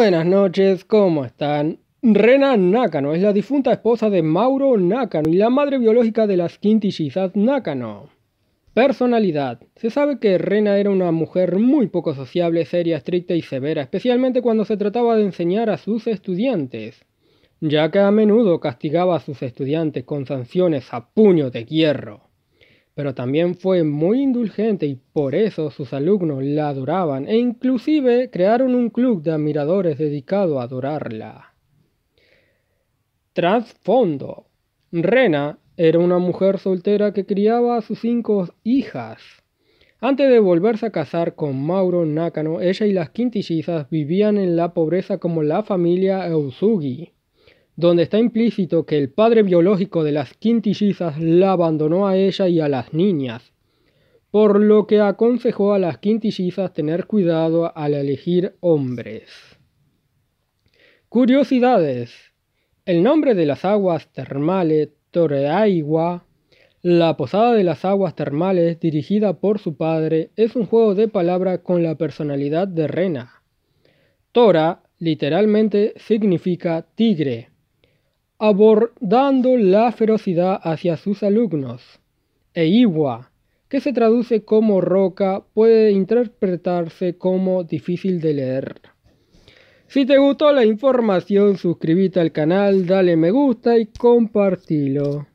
Buenas noches, ¿cómo están? Rena Nakano es la difunta esposa de Mauro Nakano y la madre biológica de las quintillizas Nakano. Personalidad. Se sabe que Rena era una mujer muy poco sociable, seria, estricta y severa, especialmente cuando se trataba de enseñar a sus estudiantes, ya que a menudo castigaba a sus estudiantes con sanciones a puño de hierro pero también fue muy indulgente y por eso sus alumnos la adoraban e inclusive crearon un club de admiradores dedicado a adorarla. Trasfondo. Rena era una mujer soltera que criaba a sus cinco hijas. Antes de volverse a casar con Mauro Nakano, ella y las quintillizas vivían en la pobreza como la familia Eusugi donde está implícito que el padre biológico de las quintillizas la abandonó a ella y a las niñas, por lo que aconsejó a las quintillizas tener cuidado al elegir hombres. Curiosidades. El nombre de las aguas termales Toreaigua, la posada de las aguas termales dirigida por su padre, es un juego de palabra con la personalidad de Rena. Tora literalmente significa tigre abordando la ferocidad hacia sus alumnos. E Iwa, que se traduce como roca, puede interpretarse como difícil de leer. Si te gustó la información, suscríbete al canal, dale me gusta y compartilo.